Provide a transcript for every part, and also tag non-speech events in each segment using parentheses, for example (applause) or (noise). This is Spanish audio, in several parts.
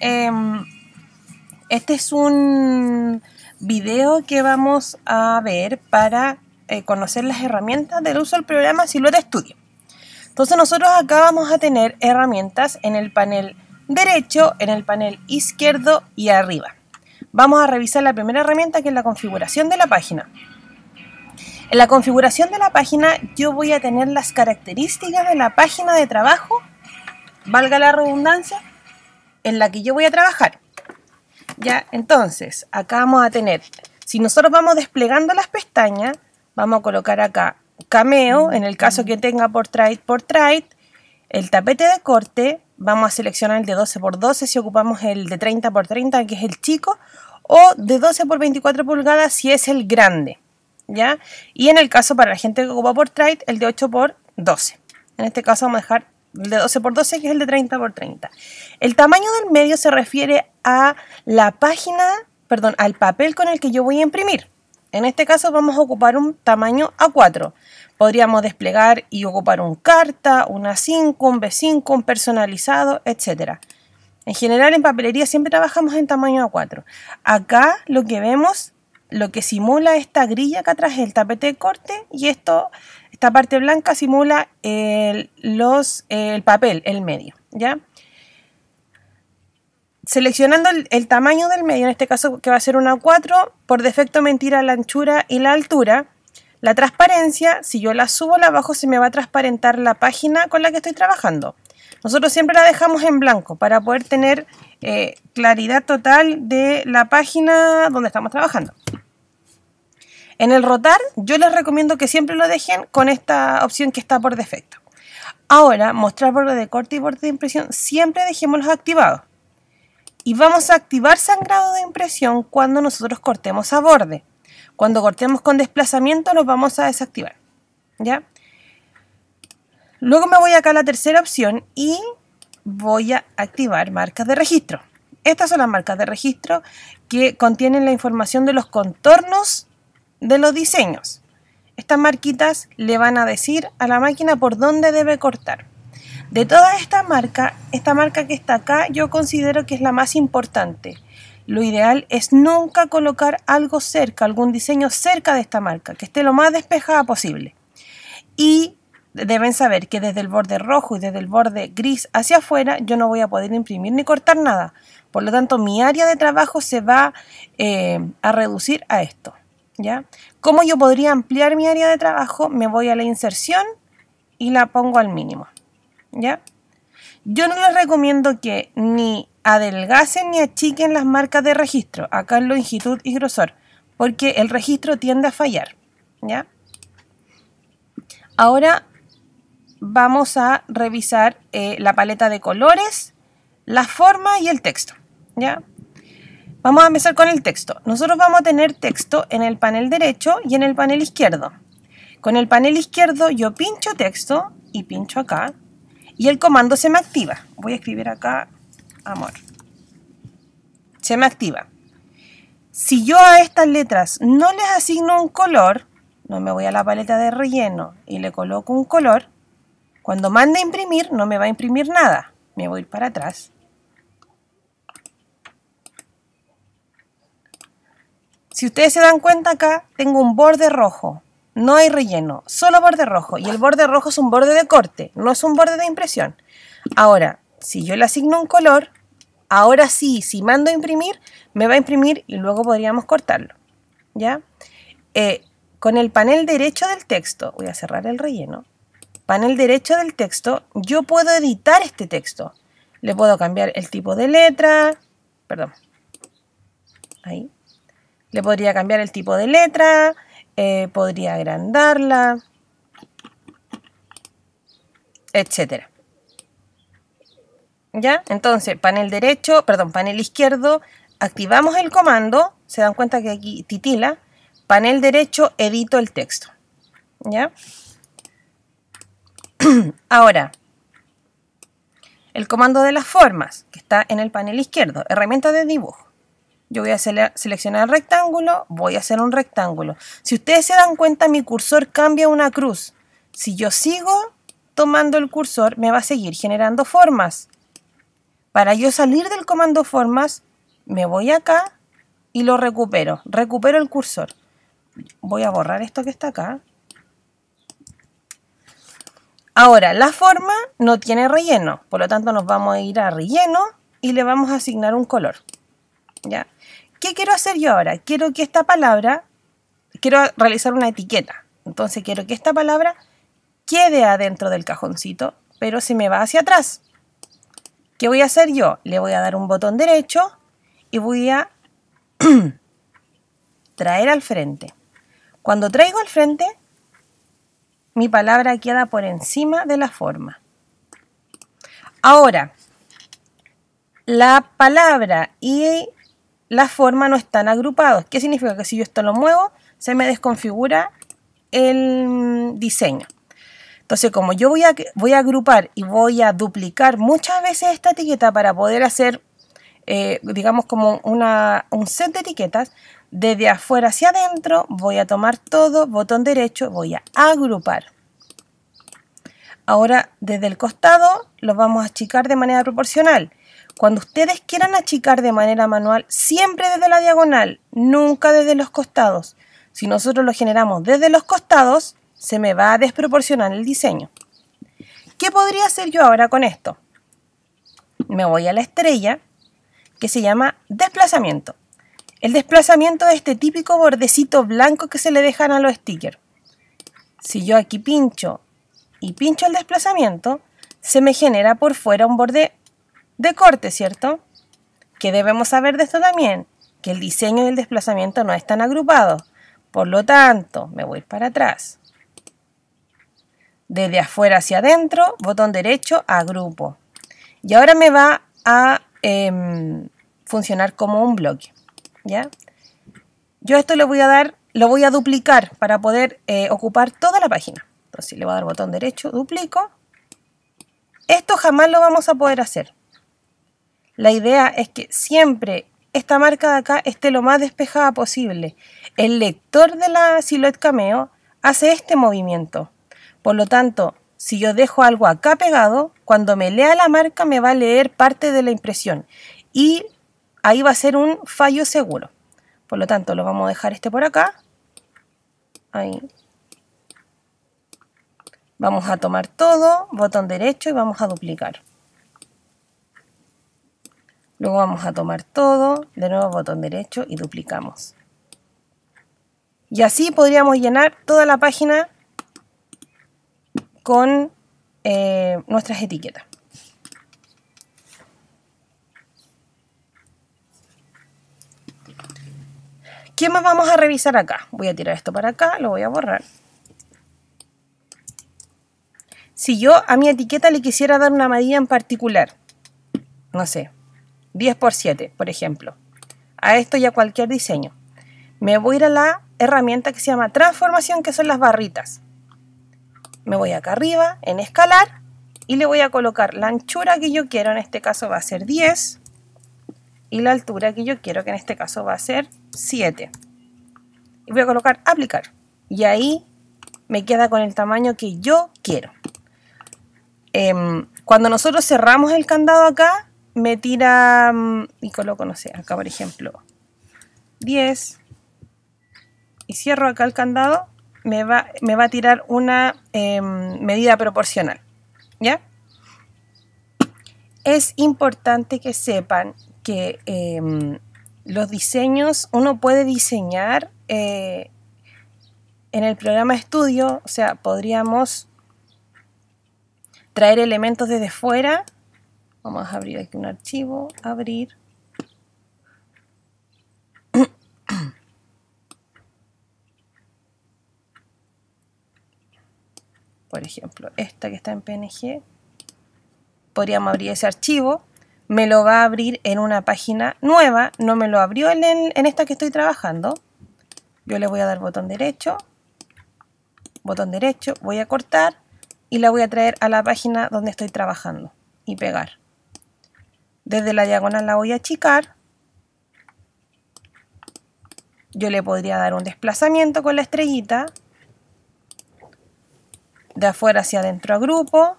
Em, este es un video que vamos a ver para eh, conocer las herramientas del uso del programa Silhouette Studio. Entonces nosotros acá vamos a tener herramientas en el panel derecho, en el panel izquierdo y arriba. Vamos a revisar la primera herramienta que es la configuración de la página. En la configuración de la página yo voy a tener las características de la página de trabajo, valga la redundancia, en la que yo voy a trabajar. Ya, entonces, acá vamos a tener, si nosotros vamos desplegando las pestañas, vamos a colocar acá cameo, en el caso que tenga portrait, portrait, el tapete de corte, vamos a seleccionar el de 12x12 si ocupamos el de 30x30 que es el chico, o de 12x24 pulgadas si es el grande, ¿ya? Y en el caso para la gente que ocupa portrait, el de 8x12. En este caso vamos a dejar el de 12 x 12 que es el de 30 x 30. El tamaño del medio se refiere a la página, perdón, al papel con el que yo voy a imprimir. En este caso vamos a ocupar un tamaño A4. Podríamos desplegar y ocupar un carta, una 5, un B5, un personalizado, etc. En general en papelería siempre trabajamos en tamaño A4. Acá lo que vemos, lo que simula esta grilla que atrás es el tapete de corte y esto esta parte blanca simula el, los, el papel, el medio, ¿ya? Seleccionando el, tamaño del medio, en este caso que va a ser una 4, por defecto me tira la anchura y la altura. La transparencia, si yo la subo a la bajo, se me va a transparentar la página con la que estoy trabajando. Nosotros siempre la dejamos en blanco para poder tener eh, claridad total de la página donde estamos trabajando. En el rotar, yo les recomiendo que siempre lo dejen con esta opción que está por defecto. Ahora, mostrar borde de corte y borde de impresión, siempre dejémoslos activados. Y vamos a activar sangrado de impresión cuando nosotros cortemos a borde. Cuando cortemos con desplazamiento los vamos a desactivar. ¿Ya? Luego me voy acá a la tercera opción y voy a activar marcas de registro. Estas son las marcas de registro que contienen la información de los contornos de los diseños. Estas marquitas le van a decir a la máquina por dónde debe cortar. De toda esta marca, esta marca que está acá yo considero que es la más importante. Lo ideal es nunca colocar algo cerca, algún diseño cerca de esta marca, que esté lo más despejada posible. Y deben saber que desde el borde rojo y desde el borde gris hacia afuera yo no voy a poder imprimir ni cortar nada. Por lo tanto, mi área de trabajo se va eh, a reducir a esto. ¿Cómo yo podría ampliar mi área de trabajo? Me voy a la inserción y la pongo al mínimo, ¿ya? Yo no les recomiendo que ni adelgacen ni achiquen las marcas de registro, acá en longitud y grosor, porque el registro tiende a fallar, ¿ya? Ahora vamos a revisar eh, la paleta de colores, la forma y el texto, ¿ya? Vamos a empezar con el texto. Nosotros vamos a tener texto en el panel derecho y en el panel izquierdo. Con el panel izquierdo yo pincho texto y pincho acá y el comando se me activa. Voy a escribir acá amor. Se me activa. Si yo a estas letras no les asigno un color, no me voy a la paleta de relleno y le coloco un color, cuando mande a imprimir no me va a imprimir nada. Me voy para atrás Si ustedes se dan cuenta acá, tengo un borde rojo. No hay relleno, solo borde rojo. Y el borde rojo es un borde de corte, no es un borde de impresión. Ahora, si yo le asigno un color, ahora sí, si mando a imprimir, me va a imprimir y luego podríamos cortarlo. ¿Ya? Eh, con el panel derecho del texto, voy a cerrar el relleno, panel derecho del texto, yo puedo editar este texto. Le puedo cambiar el tipo de letra, perdón, ahí, le podría cambiar el tipo de letra, eh, podría agrandarla, etcétera. ¿Ya? Entonces, panel derecho, perdón, panel izquierdo, activamos el comando, se dan cuenta que aquí titila, panel derecho, edito el texto. ¿Ya? (clears throat) Ahora, el comando de las formas, que está en el panel izquierdo, herramienta de dibujo yo voy a seleccionar el rectángulo, voy a hacer un rectángulo. Si ustedes se dan cuenta, mi cursor cambia una cruz. Si yo sigo tomando el cursor, me va a seguir generando formas. Para yo salir del comando formas, me voy acá y lo recupero. Recupero el cursor. Voy a borrar esto que está acá. Ahora, la forma no tiene relleno, por lo tanto nos vamos a ir a relleno y le vamos a asignar un color. ¿Ya? ¿qué quiero hacer yo ahora? Quiero que esta palabra, quiero realizar una etiqueta. Entonces quiero que esta palabra quede adentro del cajoncito, pero se me va hacia atrás. ¿Qué voy a hacer yo? Le voy a dar un botón derecho y voy a (clears throat) traer al frente. Cuando traigo al frente, mi palabra queda por encima de la forma. Ahora, la palabra y la forma no están agrupados. ¿Qué significa? Que si yo esto lo muevo, se me desconfigura el diseño. Entonces, como yo voy a, voy a agrupar y voy a duplicar muchas veces esta etiqueta para poder hacer, eh, digamos, como un set de etiquetas, desde afuera hacia adentro voy a tomar todo, botón derecho, voy a agrupar. Ahora, desde el costado, los vamos a achicar de manera proporcional. Cuando ustedes quieran achicar de manera manual, siempre desde la diagonal, nunca desde los costados. Si nosotros lo generamos desde los costados, se me va a desproporcionar el diseño. ¿Qué podría hacer yo ahora con esto? Me voy a la estrella, que se llama desplazamiento. El desplazamiento es este típico bordecito blanco que se le dejan a los stickers. Si yo aquí pincho y pincho el desplazamiento, se me genera por fuera un borde de corte, ¿cierto? Que debemos saber de esto también, que el diseño y el desplazamiento no están agrupados. Por lo tanto, me voy para atrás. Desde afuera hacia adentro, botón derecho, agrupo. Y ahora me va a em, funcionar como un bloque. ¿ya? Yo esto lo voy a dar, lo voy a duplicar para poder eh, ocupar toda la página. Entonces le voy a dar botón derecho, duplico. Esto jamás lo vamos a poder hacer la idea es que siempre esta marca de acá esté lo más despejada posible. El lector de la silueta Cameo hace este movimiento. Por lo tanto, si yo dejo algo acá pegado, cuando me lea la marca me va a leer parte de la impresión y ahí va a ser un fallo seguro. Por lo tanto, lo vamos a dejar este por acá. Ahí. Vamos a tomar todo, botón derecho y vamos a duplicar. Luego vamos a tomar todo, de nuevo botón derecho y duplicamos. Y así podríamos llenar toda la página con eh, nuestras etiquetas. ¿Qué más vamos a revisar acá? Voy a tirar esto para acá, lo voy a borrar. Si yo a mi etiqueta le quisiera dar una medida en particular, no sé, 10 por 7, por ejemplo, a esto y a cualquier diseño. Me voy a ir a la herramienta que se llama transformación, que son las barritas. Me voy acá arriba, en escalar, y le voy a colocar la anchura que yo quiero, en este caso va a ser 10, y la altura que yo quiero, que en este caso va a ser 7. Y voy a colocar aplicar. Y ahí me queda con el tamaño que yo quiero. Em, cuando nosotros cerramos el candado acá, me tira mm, y coloco, no sé, acá por ejemplo, 10 y cierro acá el candado, me va, me va a tirar una em, medida proporcional. ¿Ya? Es importante que sepan que em, los diseños, uno puede diseñar eh, en el programa estudio, o sea, podríamos traer elementos desde fuera Vamos a abrir aquí un archivo, abrir. Por ejemplo, esta que está en PNG. Podríamos abrir ese archivo. Me lo va a abrir en una página nueva. No me lo abrió en, esta que estoy trabajando. Yo le voy a dar botón derecho. Botón derecho. Voy a cortar y la voy a traer a la página donde estoy trabajando y pegar. Desde la diagonal la voy a achicar. Yo le podría dar un desplazamiento con la estrellita. De afuera hacia adentro a grupo.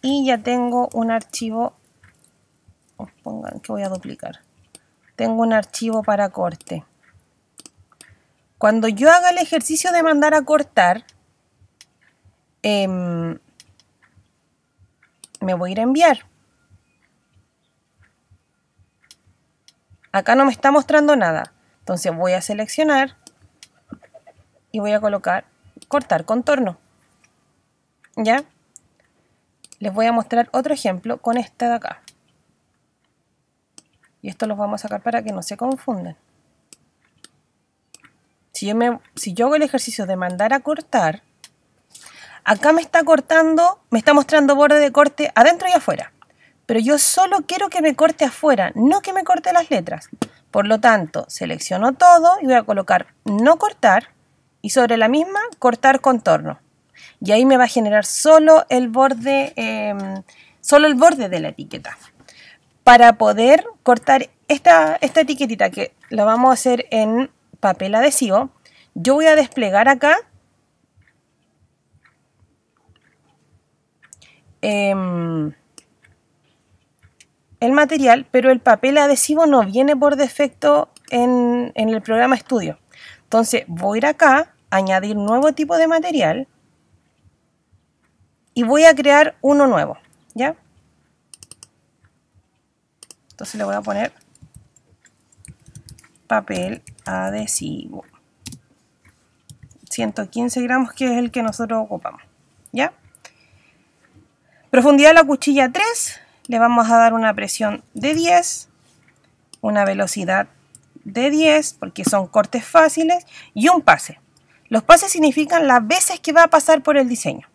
Y ya tengo un archivo. Pongan que voy a duplicar. Tengo un archivo para corte. Cuando yo haga el ejercicio de mandar a cortar, em, me voy a ir a enviar. Acá no me está mostrando nada. Entonces voy a seleccionar y voy a colocar cortar contorno. ¿Ya? Les voy a mostrar otro ejemplo con este de acá. Y esto lo vamos a sacar para que no se confundan. Si yo, si yo hago el ejercicio de mandar a cortar, acá me está cortando, me está mostrando borde de corte adentro y afuera pero yo solo quiero que me corte afuera, no que me corte las letras. Por lo tanto, selecciono todo y voy a colocar no cortar y sobre la misma cortar contorno. Y ahí me va a generar solo el borde, em, solo el borde de la etiqueta. Para poder cortar esta, esta etiquetita que la vamos a hacer en papel adhesivo, yo voy a desplegar acá em, el material, pero el papel adhesivo no viene por defecto en, el programa estudio. Entonces voy a ir acá, añadir nuevo tipo de material y voy a crear uno nuevo, ¿ya? Entonces le voy a poner papel adhesivo. 115 gramos que es el que nosotros ocupamos, ¿ya? Profundidad de la cuchilla 3, le vamos a dar una presión de 10, una velocidad de 10, porque son cortes fáciles, y un pase. Los pases significan las veces que va a pasar por el diseño.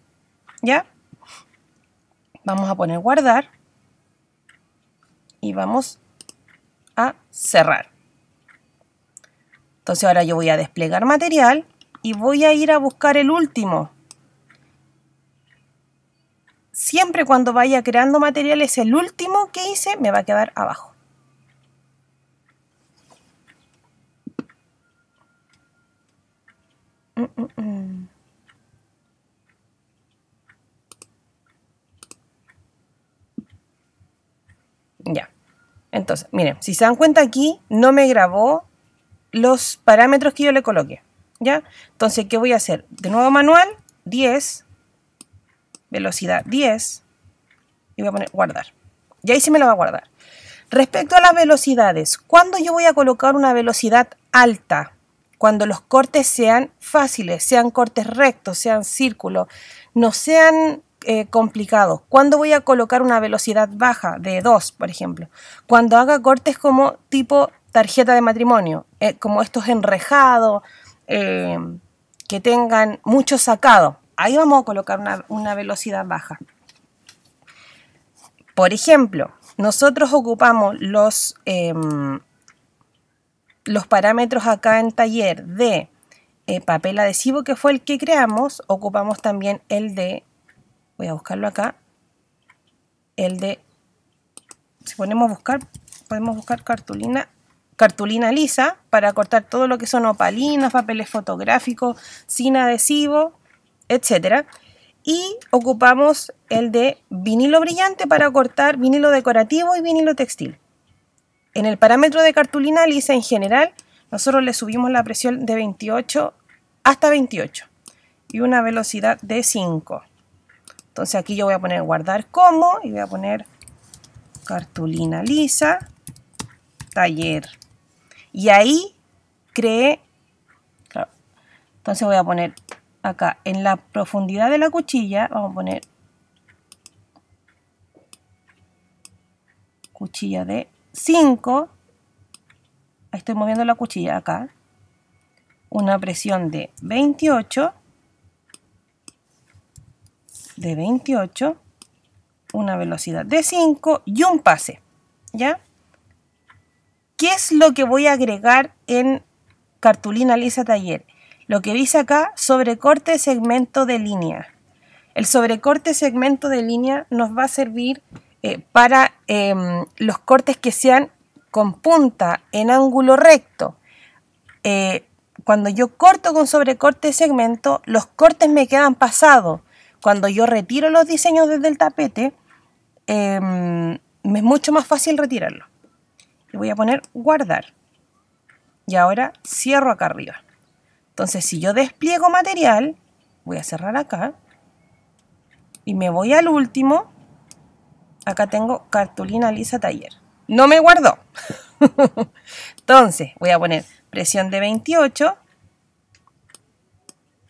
¿Ya? Vamos a poner guardar y vamos a cerrar. Entonces ahora yo voy a desplegar material y voy a ir a buscar el último, siempre cuando vaya creando materiales, el último que hice me va a quedar abajo. Mm, mm, mm. Ya. Entonces, miren, si se dan cuenta aquí, no me grabó los parámetros que yo le coloqué. ¿Ya? Entonces, ¿qué voy a hacer? De nuevo manual, 10, velocidad 10 y voy a poner guardar. Y ahí sí me lo va a guardar. Respecto a las velocidades, ¿cuándo yo voy a colocar una velocidad alta? Cuando los cortes sean fáciles, sean cortes rectos, sean círculos, no sean eh, complicados. ¿Cuándo voy a colocar una velocidad baja de 2, por ejemplo? Cuando haga cortes como tipo tarjeta de matrimonio, eh, como estos enrejados, eh, que tengan mucho sacado ahí vamos a colocar una, velocidad baja. Por ejemplo, nosotros ocupamos los, em, los parámetros acá en taller de eh, papel adhesivo que fue el que creamos, ocupamos también el de, voy a buscarlo acá, el de, si ponemos buscar, podemos buscar cartulina, cartulina lisa para cortar todo lo que son opalinas, papeles fotográficos sin adhesivo, Etcétera, Y ocupamos el de vinilo brillante para cortar vinilo decorativo y vinilo textil. En el parámetro de cartulina lisa en general, nosotros le subimos la presión de 28 hasta 28 y una velocidad de 5. Entonces aquí yo voy a poner guardar como y voy a poner cartulina lisa, taller. Y ahí creé, entonces voy a poner acá en la profundidad de la cuchilla, vamos a poner cuchilla de 5, estoy moviendo la cuchilla acá, una presión de 28, de 28, una velocidad de 5 y un pase, ¿ya? ¿Qué es lo que voy a agregar en cartulina lisa taller? Lo que dice acá, sobrecorte segmento de línea. El sobrecorte segmento de línea nos va a servir eh, para em, los cortes que sean con punta en ángulo recto. Eh, cuando yo corto con sobrecorte segmento, los cortes me quedan pasados. Cuando yo retiro los diseños desde el tapete, em, me es mucho más fácil retirarlo. Le voy a poner guardar. Y ahora cierro acá arriba. Entonces, si yo despliego material, voy a cerrar acá, y me voy al último, acá tengo cartulina lisa taller. No me guardó. (laughs) Entonces, voy a poner presión de 28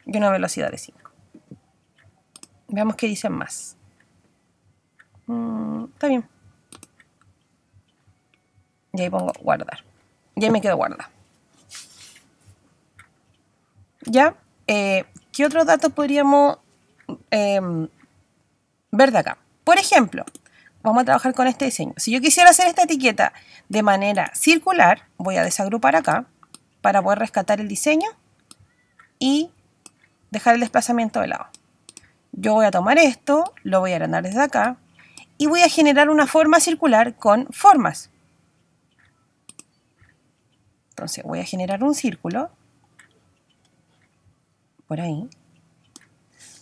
y una velocidad de 5. Veamos qué dicen más. Mm, está bien. Y ahí pongo guardar. Y ahí me quedo guardado. ¿Ya? Eh, ¿Qué otros datos podríamos em, ver de acá? Por ejemplo, vamos a trabajar con este diseño. Si yo quisiera hacer esta etiqueta de manera circular, voy a desagrupar acá para poder rescatar el diseño y dejar el desplazamiento de lado. Yo voy a tomar esto, lo voy a agrandar desde acá y voy a generar una forma circular con formas. Entonces voy a generar un círculo por ahí.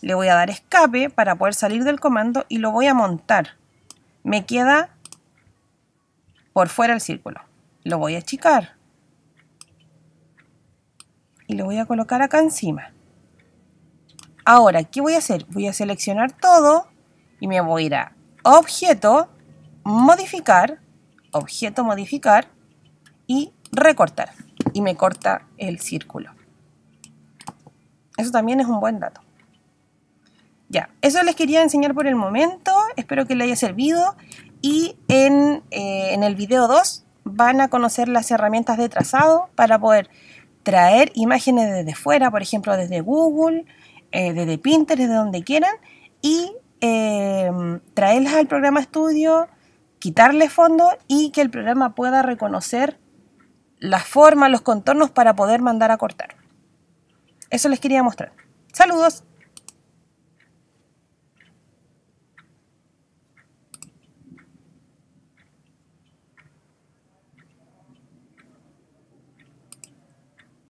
Le voy a dar escape para poder salir del comando y lo voy a montar. Me queda por fuera el círculo. Lo voy a achicar. Y lo voy a colocar acá encima. Ahora, ¿qué voy a hacer? Voy a seleccionar todo y me voy a ir a Objeto, Modificar, Objeto, Modificar y Recortar. Y me corta el círculo. Eso también es un buen dato. Ya, eso les quería enseñar por el momento. Espero que les haya servido. Y en, eh, el video 2 van a conocer las herramientas de trazado para poder traer imágenes desde fuera, por ejemplo, desde Google, eh, desde Pinterest, de donde quieran, y em, traerlas al programa estudio, quitarle fondo y que el programa pueda reconocer la forma, los contornos para poder mandar a cortar. Eso les quería mostrar. Saludos.